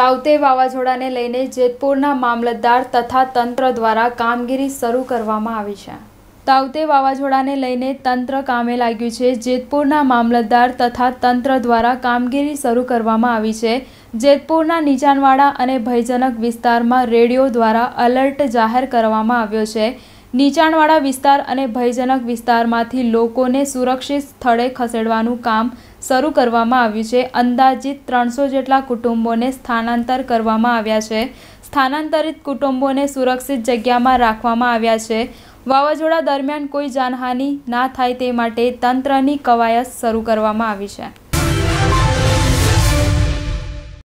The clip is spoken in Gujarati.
તાવતે વાવાઝોડાને લઈને જેતપુરના મામલતદાર તથા તંત્ર દ્વારા કામગીરી શરૂ કરવામાં આવી છે તાવતે વાવાઝોડાને લઈને તંત્ર કામે લાગ્યું છે જેતપુરના મામલતદાર તથા તંત્ર દ્વારા કામગીરી શરૂ કરવામાં આવી છે જેતપુરના નીચાણવાડા અને ભયજનક વિસ્તારમાં રેડિયો દ્વારા અલર્ટ જાહેર કરવામાં આવ્યો છે નીચાણવાળા વિસ્તાર અને ભયજનક વિસ્તારમાંથી લોકોને સુરક્ષિત સ્થળે ખસેડવાનું કામ શરૂ કરવામાં આવ્યું છે અંદાજિત ત્રણસો જેટલા કુટુંબોને સ્થાનાંતર કરવામાં આવ્યા છે સ્થાનાંતરિત કુટુંબોને સુરક્ષિત જગ્યામાં રાખવામાં આવ્યા છે વાવાઝોડા દરમિયાન કોઈ જાનહાનિ ના થાય તે માટે તંત્રની કવાયત શરૂ કરવામાં આવી છે